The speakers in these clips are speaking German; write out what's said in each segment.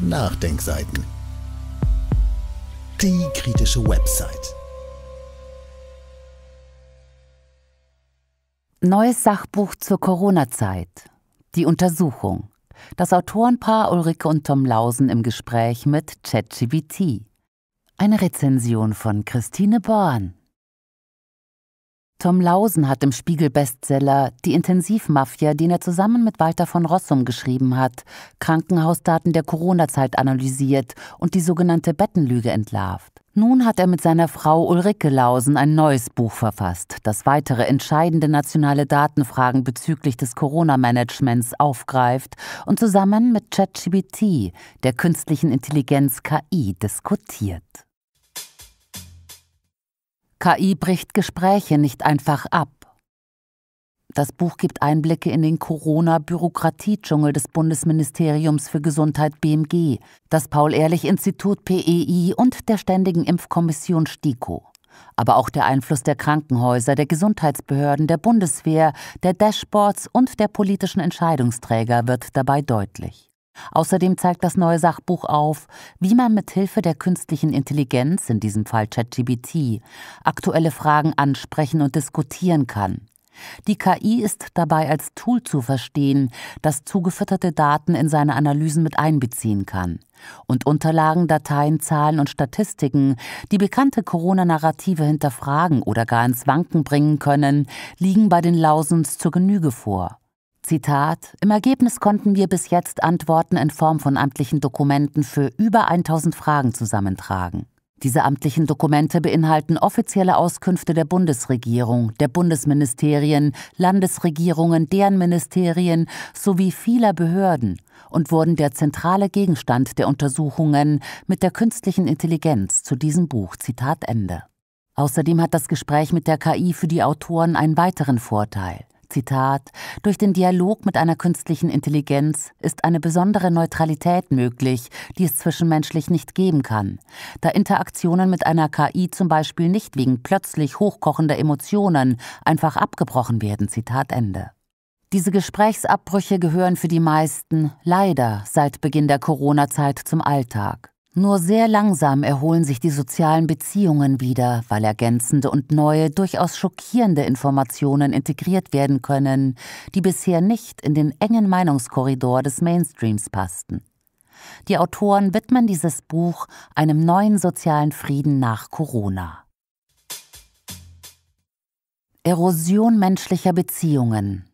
Nachdenkseiten. Die kritische Website. Neues Sachbuch zur Corona-Zeit. Die Untersuchung. Das Autorenpaar Ulrike und Tom Lausen im Gespräch mit ChatGBT. Eine Rezension von Christine Born. Tom Lausen hat im Spiegel-Bestseller Die Intensivmafia, den er zusammen mit Walter von Rossum geschrieben hat, Krankenhausdaten der Corona-Zeit analysiert und die sogenannte Bettenlüge entlarvt. Nun hat er mit seiner Frau Ulrike Lausen ein neues Buch verfasst, das weitere entscheidende nationale Datenfragen bezüglich des Corona-Managements aufgreift und zusammen mit ChatGBT, der künstlichen Intelligenz KI, diskutiert. KI bricht Gespräche nicht einfach ab. Das Buch gibt Einblicke in den Corona-Bürokratiedschungel des Bundesministeriums für Gesundheit BMG, das Paul-Ehrlich-Institut PEI und der Ständigen Impfkommission STIKO. Aber auch der Einfluss der Krankenhäuser, der Gesundheitsbehörden, der Bundeswehr, der Dashboards und der politischen Entscheidungsträger wird dabei deutlich. Außerdem zeigt das neue Sachbuch auf, wie man mit Hilfe der künstlichen Intelligenz, in diesem Fall ChatGBT, aktuelle Fragen ansprechen und diskutieren kann. Die KI ist dabei als Tool zu verstehen, das zugefütterte Daten in seine Analysen mit einbeziehen kann. Und Unterlagen, Dateien, Zahlen und Statistiken, die bekannte Corona-Narrative hinterfragen oder gar ins Wanken bringen können, liegen bei den Lausens zur Genüge vor. Zitat, im Ergebnis konnten wir bis jetzt Antworten in Form von amtlichen Dokumenten für über 1000 Fragen zusammentragen. Diese amtlichen Dokumente beinhalten offizielle Auskünfte der Bundesregierung, der Bundesministerien, Landesregierungen, deren Ministerien sowie vieler Behörden und wurden der zentrale Gegenstand der Untersuchungen mit der künstlichen Intelligenz zu diesem Buch. Zitat Ende. Außerdem hat das Gespräch mit der KI für die Autoren einen weiteren Vorteil. Zitat, durch den Dialog mit einer künstlichen Intelligenz ist eine besondere Neutralität möglich, die es zwischenmenschlich nicht geben kann. Da Interaktionen mit einer KI zum Beispiel nicht wegen plötzlich hochkochender Emotionen einfach abgebrochen werden. Zitat Ende. Diese Gesprächsabbrüche gehören für die meisten leider seit Beginn der Corona-Zeit zum Alltag. Nur sehr langsam erholen sich die sozialen Beziehungen wieder, weil ergänzende und neue, durchaus schockierende Informationen integriert werden können, die bisher nicht in den engen Meinungskorridor des Mainstreams passten. Die Autoren widmen dieses Buch einem neuen sozialen Frieden nach Corona. Erosion menschlicher Beziehungen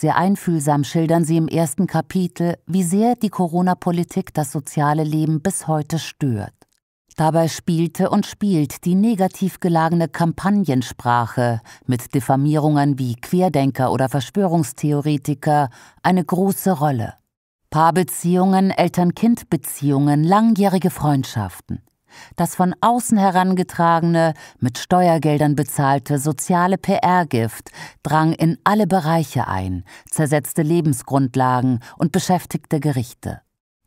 sehr einfühlsam schildern sie im ersten Kapitel, wie sehr die Corona-Politik das soziale Leben bis heute stört. Dabei spielte und spielt die negativ geladene Kampagnensprache mit Diffamierungen wie Querdenker oder Verschwörungstheoretiker eine große Rolle. Paarbeziehungen, Eltern-Kind-Beziehungen, langjährige Freundschaften. Das von außen herangetragene, mit Steuergeldern bezahlte soziale PR-Gift drang in alle Bereiche ein, zersetzte Lebensgrundlagen und beschäftigte Gerichte.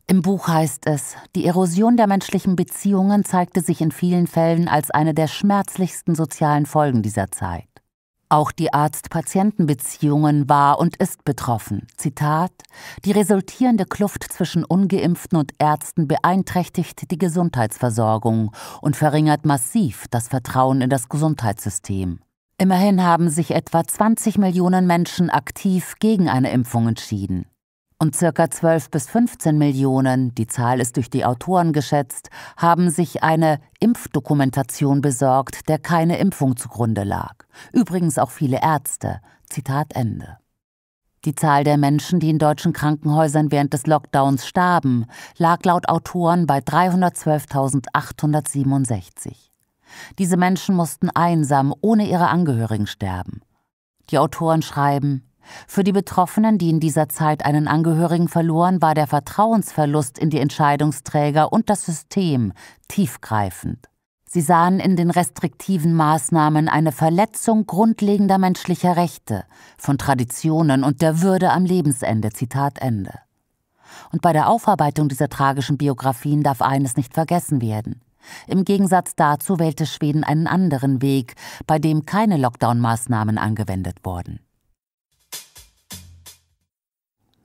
Im Buch heißt es, die Erosion der menschlichen Beziehungen zeigte sich in vielen Fällen als eine der schmerzlichsten sozialen Folgen dieser Zeit. Auch die Arzt-Patienten-Beziehungen war und ist betroffen. Zitat: Die resultierende Kluft zwischen ungeimpften und Ärzten beeinträchtigt die Gesundheitsversorgung und verringert massiv das Vertrauen in das Gesundheitssystem. Immerhin haben sich etwa 20 Millionen Menschen aktiv gegen eine Impfung entschieden und circa 12 bis 15 Millionen, die Zahl ist durch die Autoren geschätzt, haben sich eine Impfdokumentation besorgt, der keine Impfung zugrunde lag. Übrigens auch viele Ärzte. Zitat Ende. Die Zahl der Menschen, die in deutschen Krankenhäusern während des Lockdowns starben, lag laut Autoren bei 312.867. Diese Menschen mussten einsam ohne ihre Angehörigen sterben. Die Autoren schreiben, für die Betroffenen, die in dieser Zeit einen Angehörigen verloren, war der Vertrauensverlust in die Entscheidungsträger und das System tiefgreifend. Sie sahen in den restriktiven Maßnahmen eine Verletzung grundlegender menschlicher Rechte, von Traditionen und der Würde am Lebensende. Zitat Ende. Und bei der Aufarbeitung dieser tragischen Biografien darf eines nicht vergessen werden. Im Gegensatz dazu wählte Schweden einen anderen Weg, bei dem keine Lockdown-Maßnahmen angewendet wurden.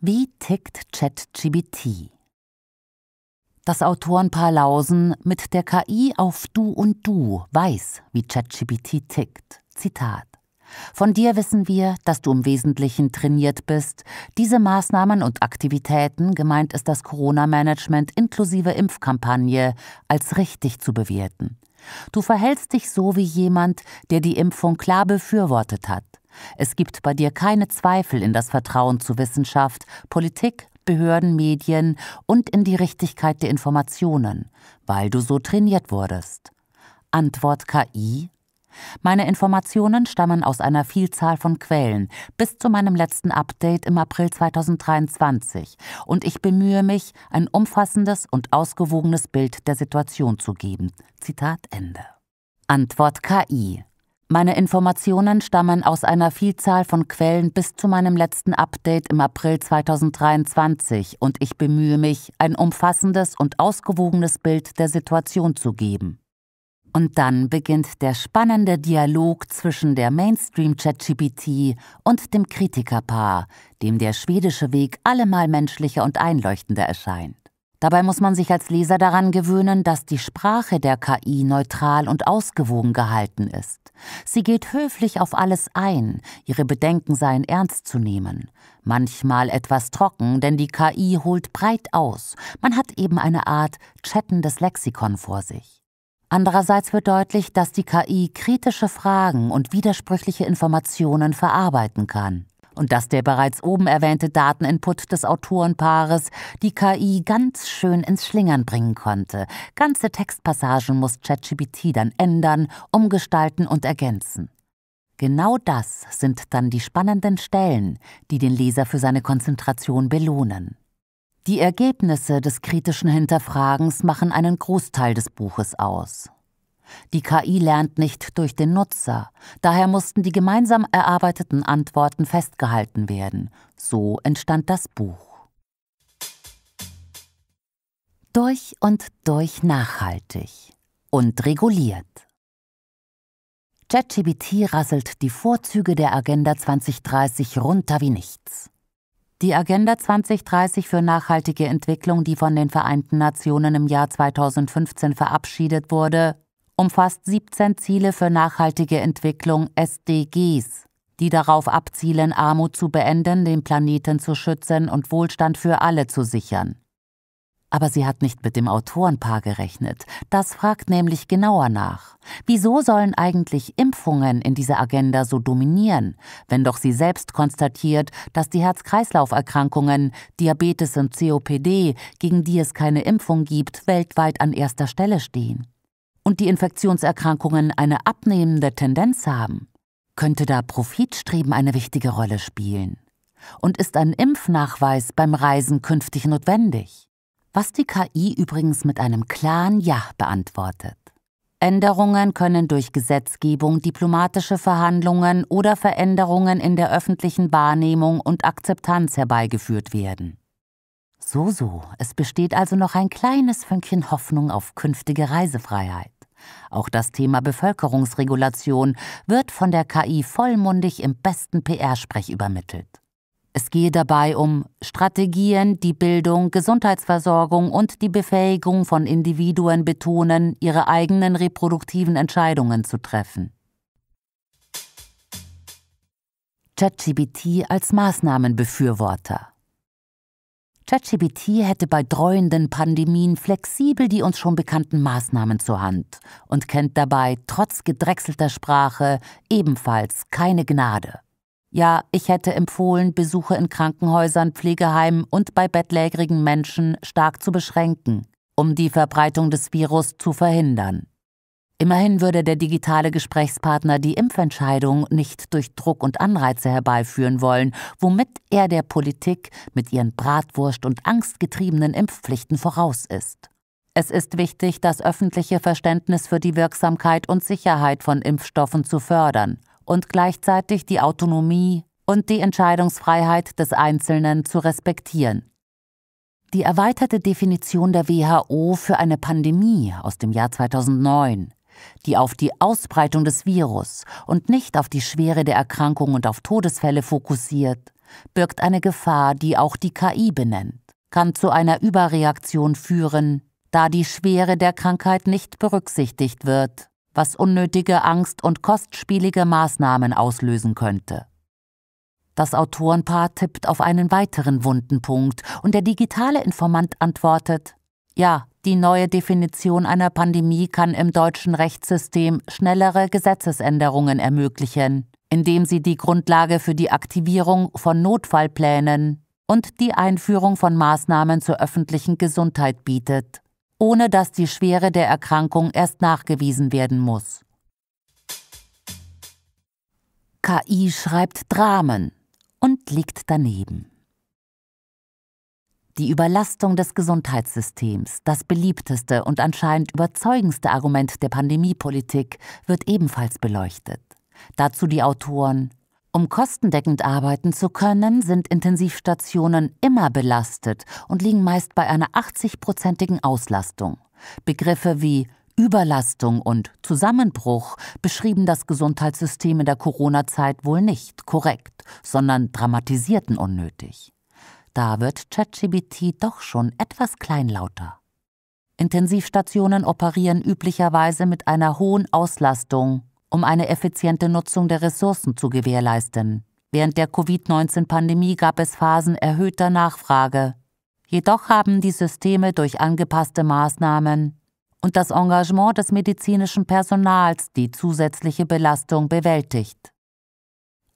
Wie tickt ChatGBT? Das Autorenpaar Lausen mit der KI auf Du und Du weiß, wie ChatGBT tickt. Zitat. Von dir wissen wir, dass du im Wesentlichen trainiert bist. Diese Maßnahmen und Aktivitäten, gemeint ist das Corona-Management inklusive Impfkampagne, als richtig zu bewerten. Du verhältst dich so wie jemand, der die Impfung klar befürwortet hat. Es gibt bei dir keine Zweifel in das Vertrauen zu Wissenschaft, Politik, Behörden, Medien und in die Richtigkeit der Informationen, weil du so trainiert wurdest. Antwort KI meine Informationen stammen aus einer Vielzahl von Quellen bis zu meinem letzten Update im April 2023 und ich bemühe mich, ein umfassendes und ausgewogenes Bild der Situation zu geben. Zitat Ende. Antwort KI meine Informationen stammen aus einer Vielzahl von Quellen bis zu meinem letzten Update im April 2023 und ich bemühe mich, ein umfassendes und ausgewogenes Bild der Situation zu geben. Und dann beginnt der spannende Dialog zwischen der Mainstream-ChatGPT und dem Kritikerpaar, dem der schwedische Weg allemal menschlicher und einleuchtender erscheint. Dabei muss man sich als Leser daran gewöhnen, dass die Sprache der KI neutral und ausgewogen gehalten ist. Sie geht höflich auf alles ein, ihre Bedenken seien ernst zu nehmen. Manchmal etwas trocken, denn die KI holt breit aus. Man hat eben eine Art chattendes Lexikon vor sich. Andererseits wird deutlich, dass die KI kritische Fragen und widersprüchliche Informationen verarbeiten kann und dass der bereits oben erwähnte Dateninput des Autorenpaares die KI ganz schön ins Schlingern bringen konnte. Ganze Textpassagen muss ChatGPT dann ändern, umgestalten und ergänzen. Genau das sind dann die spannenden Stellen, die den Leser für seine Konzentration belohnen. Die Ergebnisse des kritischen Hinterfragens machen einen Großteil des Buches aus. Die KI lernt nicht durch den Nutzer, daher mussten die gemeinsam erarbeiteten Antworten festgehalten werden. So entstand das Buch. Durch und durch nachhaltig und reguliert. ChatGBT rasselt die Vorzüge der Agenda 2030 runter wie nichts. Die Agenda 2030 für nachhaltige Entwicklung, die von den Vereinten Nationen im Jahr 2015 verabschiedet wurde, umfasst 17 Ziele für nachhaltige Entwicklung SDGs, die darauf abzielen, Armut zu beenden, den Planeten zu schützen und Wohlstand für alle zu sichern. Aber sie hat nicht mit dem Autorenpaar gerechnet. Das fragt nämlich genauer nach. Wieso sollen eigentlich Impfungen in dieser Agenda so dominieren, wenn doch sie selbst konstatiert, dass die Herz-Kreislauf-Erkrankungen, Diabetes und COPD, gegen die es keine Impfung gibt, weltweit an erster Stelle stehen? und die Infektionserkrankungen eine abnehmende Tendenz haben, könnte da Profitstreben eine wichtige Rolle spielen. Und ist ein Impfnachweis beim Reisen künftig notwendig? Was die KI übrigens mit einem klaren Ja beantwortet. Änderungen können durch Gesetzgebung, diplomatische Verhandlungen oder Veränderungen in der öffentlichen Wahrnehmung und Akzeptanz herbeigeführt werden. So, so, es besteht also noch ein kleines Fünkchen Hoffnung auf künftige Reisefreiheit. Auch das Thema Bevölkerungsregulation wird von der KI vollmundig im besten PR-Sprech übermittelt. Es gehe dabei um Strategien, die Bildung, Gesundheitsversorgung und die Befähigung von Individuen betonen, ihre eigenen reproduktiven Entscheidungen zu treffen. ChatGBT als Maßnahmenbefürworter. ChatGPT hätte bei dreuenden Pandemien flexibel die uns schon bekannten Maßnahmen zur Hand und kennt dabei trotz gedrechselter Sprache ebenfalls keine Gnade. Ja, ich hätte empfohlen, Besuche in Krankenhäusern, Pflegeheimen und bei bettlägerigen Menschen stark zu beschränken, um die Verbreitung des Virus zu verhindern. Immerhin würde der digitale Gesprächspartner die Impfentscheidung nicht durch Druck und Anreize herbeiführen wollen, womit er der Politik mit ihren Bratwurst- und angstgetriebenen Impfpflichten voraus ist. Es ist wichtig, das öffentliche Verständnis für die Wirksamkeit und Sicherheit von Impfstoffen zu fördern und gleichzeitig die Autonomie und die Entscheidungsfreiheit des Einzelnen zu respektieren. Die erweiterte Definition der WHO für eine Pandemie aus dem Jahr 2009 die auf die Ausbreitung des Virus und nicht auf die Schwere der Erkrankung und auf Todesfälle fokussiert, birgt eine Gefahr, die auch die KI benennt, kann zu einer Überreaktion führen, da die Schwere der Krankheit nicht berücksichtigt wird, was unnötige Angst und kostspielige Maßnahmen auslösen könnte. Das Autorenpaar tippt auf einen weiteren wunden Punkt und der digitale Informant antwortet, ja, die neue Definition einer Pandemie kann im deutschen Rechtssystem schnellere Gesetzesänderungen ermöglichen, indem sie die Grundlage für die Aktivierung von Notfallplänen und die Einführung von Maßnahmen zur öffentlichen Gesundheit bietet, ohne dass die Schwere der Erkrankung erst nachgewiesen werden muss. KI schreibt Dramen und liegt daneben. Die Überlastung des Gesundheitssystems, das beliebteste und anscheinend überzeugendste Argument der Pandemiepolitik, wird ebenfalls beleuchtet. Dazu die Autoren um kostendeckend arbeiten zu können, sind Intensivstationen immer belastet und liegen meist bei einer 80-prozentigen Auslastung. Begriffe wie Überlastung und Zusammenbruch beschrieben das Gesundheitssystem in der Corona-Zeit wohl nicht korrekt, sondern dramatisierten unnötig da wird ChatGBT doch schon etwas kleinlauter. Intensivstationen operieren üblicherweise mit einer hohen Auslastung, um eine effiziente Nutzung der Ressourcen zu gewährleisten. Während der Covid-19-Pandemie gab es Phasen erhöhter Nachfrage. Jedoch haben die Systeme durch angepasste Maßnahmen und das Engagement des medizinischen Personals die zusätzliche Belastung bewältigt.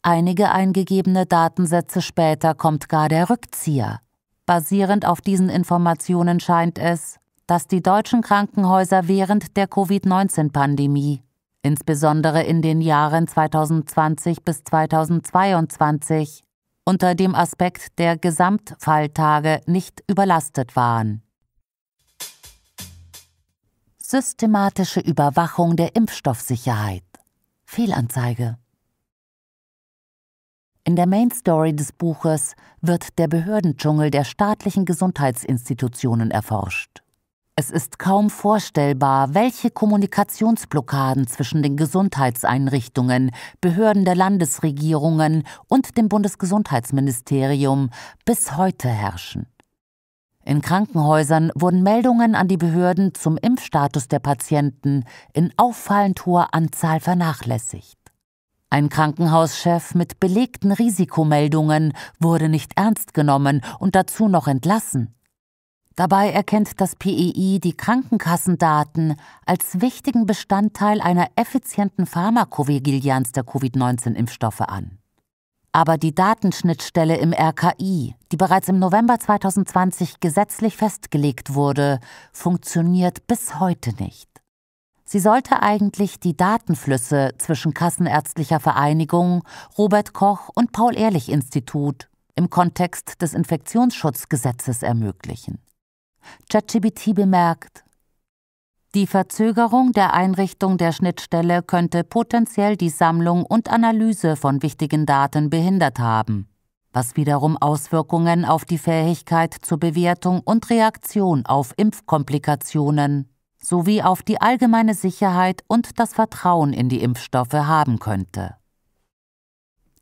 Einige eingegebene Datensätze später kommt gar der Rückzieher. Basierend auf diesen Informationen scheint es, dass die deutschen Krankenhäuser während der Covid-19-Pandemie, insbesondere in den Jahren 2020 bis 2022, unter dem Aspekt der Gesamtfalltage nicht überlastet waren. Systematische Überwachung der Impfstoffsicherheit. Fehlanzeige. In der Main Story des Buches wird der Behördendschungel der staatlichen Gesundheitsinstitutionen erforscht. Es ist kaum vorstellbar, welche Kommunikationsblockaden zwischen den Gesundheitseinrichtungen, Behörden der Landesregierungen und dem Bundesgesundheitsministerium bis heute herrschen. In Krankenhäusern wurden Meldungen an die Behörden zum Impfstatus der Patienten in auffallend hoher Anzahl vernachlässigt. Ein Krankenhauschef mit belegten Risikomeldungen wurde nicht ernst genommen und dazu noch entlassen. Dabei erkennt das PEI die Krankenkassendaten als wichtigen Bestandteil einer effizienten Pharmakovigilanz der Covid-19-Impfstoffe an. Aber die Datenschnittstelle im RKI, die bereits im November 2020 gesetzlich festgelegt wurde, funktioniert bis heute nicht. Sie sollte eigentlich die Datenflüsse zwischen Kassenärztlicher Vereinigung, Robert Koch und Paul Ehrlich Institut im Kontext des Infektionsschutzgesetzes ermöglichen. ChatGBT bemerkt, die Verzögerung der Einrichtung der Schnittstelle könnte potenziell die Sammlung und Analyse von wichtigen Daten behindert haben, was wiederum Auswirkungen auf die Fähigkeit zur Bewertung und Reaktion auf Impfkomplikationen sowie auf die allgemeine Sicherheit und das Vertrauen in die Impfstoffe haben könnte.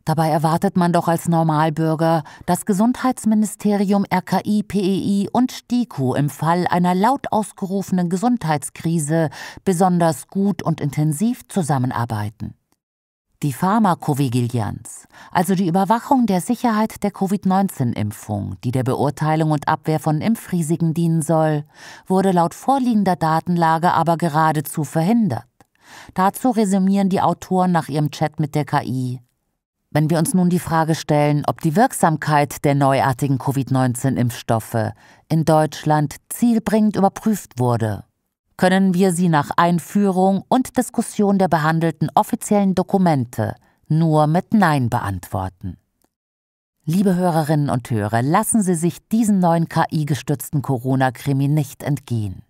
Dabei erwartet man doch als Normalbürger, dass Gesundheitsministerium, RKI, PEI und STIKU im Fall einer laut ausgerufenen Gesundheitskrise besonders gut und intensiv zusammenarbeiten. Die Pharmakovigilanz, also die Überwachung der Sicherheit der Covid-19-Impfung, die der Beurteilung und Abwehr von Impfrisiken dienen soll, wurde laut vorliegender Datenlage aber geradezu verhindert. Dazu resümieren die Autoren nach ihrem Chat mit der KI. Wenn wir uns nun die Frage stellen, ob die Wirksamkeit der neuartigen Covid-19-Impfstoffe in Deutschland zielbringend überprüft wurde können wir sie nach Einführung und Diskussion der behandelten offiziellen Dokumente nur mit Nein beantworten. Liebe Hörerinnen und Hörer, lassen Sie sich diesen neuen KI-gestützten Corona-Krimi nicht entgehen.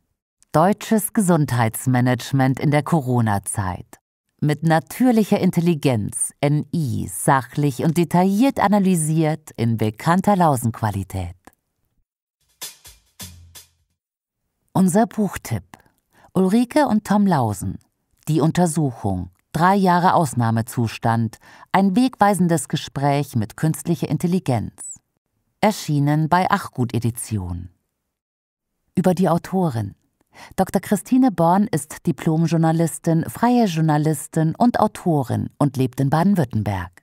Deutsches Gesundheitsmanagement in der Corona-Zeit. Mit natürlicher Intelligenz, NI, sachlich und detailliert analysiert in bekannter Lausenqualität. Unser Buchtipp Ulrike und Tom Lausen. Die Untersuchung. Drei Jahre Ausnahmezustand. Ein wegweisendes Gespräch mit künstlicher Intelligenz. Erschienen bei Achgut Edition. Über die Autorin. Dr. Christine Born ist Diplomjournalistin, freie Journalistin und Autorin und lebt in Baden-Württemberg.